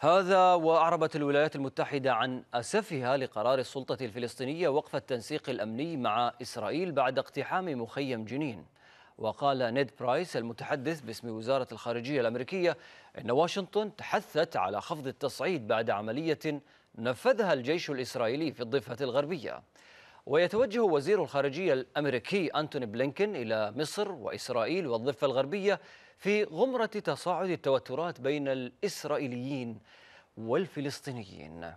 هذا وأعربت الولايات المتحدة عن أسفها لقرار السلطة الفلسطينية وقف التنسيق الأمني مع إسرائيل بعد اقتحام مخيم جنين وقال نيد برايس المتحدث باسم وزارة الخارجية الأمريكية أن واشنطن تحثت على خفض التصعيد بعد عملية نفذها الجيش الإسرائيلي في الضفة الغربية ويتوجه وزير الخارجية الأمريكي أنتوني بلينكن إلى مصر وإسرائيل والضفة الغربية في غمرة تصاعد التوترات بين الإسرائيليين والفلسطينيين